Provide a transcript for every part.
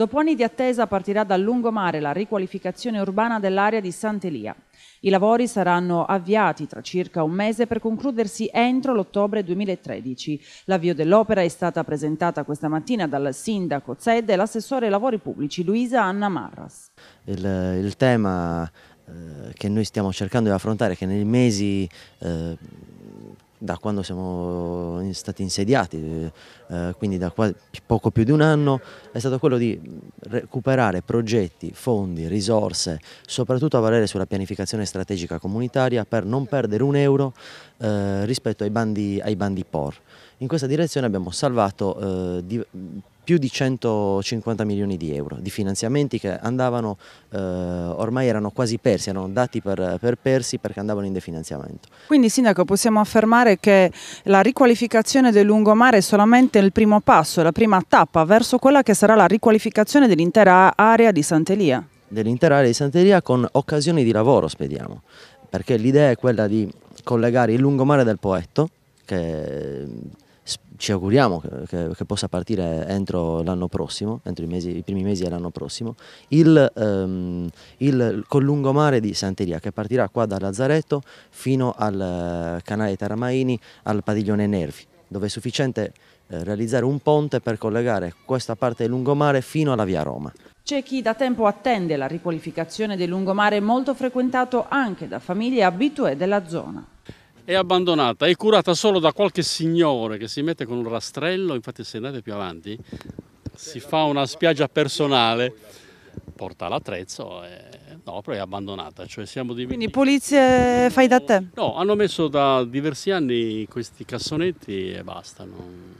Dopo anni di attesa partirà dal lungomare la riqualificazione urbana dell'area di Sant'Elia. I lavori saranno avviati tra circa un mese per concludersi entro l'ottobre 2013. L'avvio dell'opera è stata presentata questa mattina dal sindaco Zed e l'assessore ai lavori pubblici Luisa Anna Marras. Il, il tema eh, che noi stiamo cercando di affrontare, è che nei mesi... Eh, da quando siamo stati insediati, eh, eh quindi da poco più di un anno, è stato quello di recuperare progetti, fondi, risorse, soprattutto a valere sulla pianificazione strategica comunitaria per non perdere un euro eh, rispetto ai bandi, ai bandi POR. In questa direzione abbiamo salvato eh, più di 150 milioni di euro di finanziamenti che andavano, eh, ormai erano quasi persi, erano dati per, per persi perché andavano in definanziamento. Quindi Sindaco possiamo affermare che la riqualificazione del lungomare è solamente il primo passo, la prima tappa verso quella che sarà la riqualificazione dell'intera area di Sant'Elia? Dell'intera area di Sant'Elia con occasioni di lavoro spediamo, perché l'idea è quella di collegare il lungomare del Poetto che ci auguriamo che, che, possa partire entro l'anno prossimo, entro i, mesi, i, primi mesi dell'anno prossimo, il, um, il, col lungomare di Santeria che partirà qua da Lazzaretto fino al eh, canale Taramaini al padiglione Nervi, dove è sufficiente eh, realizzare un ponte per collegare questa parte del lungomare fino alla via Roma. C'è chi da tempo attende la riqualificazione del lungomare molto frequentato anche da famiglie abitue della zona è abbandonata, è curata solo da qualche signore che si mette con un rastrello, infatti se andate più avanti si fa una spiaggia personale, porta l'attrezzo e... No, però è abbandonata, cioè siamo Quindi pulizie fai da te? No, hanno messo da diversi anni questi cassonetti e basta. Non...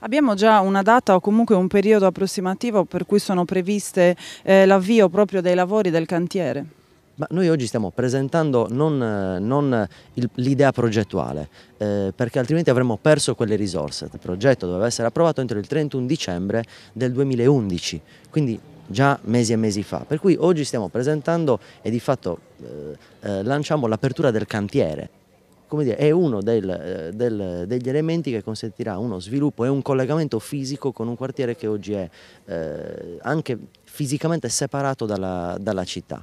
Abbiamo già una data o comunque un periodo approssimativo per cui sono previste eh, l'avvio proprio dei lavori del cantiere? Ma noi oggi stiamo presentando non, non l'idea progettuale, eh, perché altrimenti avremmo perso quelle risorse. Il progetto doveva essere approvato entro il 31 dicembre del 2011, quindi già mesi e mesi fa. Per cui oggi stiamo presentando e di fatto eh, eh lanciamo l'apertura del cantiere. Come Dire, è uno del, eh, del, degli elementi che consentirà uno sviluppo e un collegamento fisico con un quartiere che oggi è eh, anche fisicamente separato dalla, dalla città.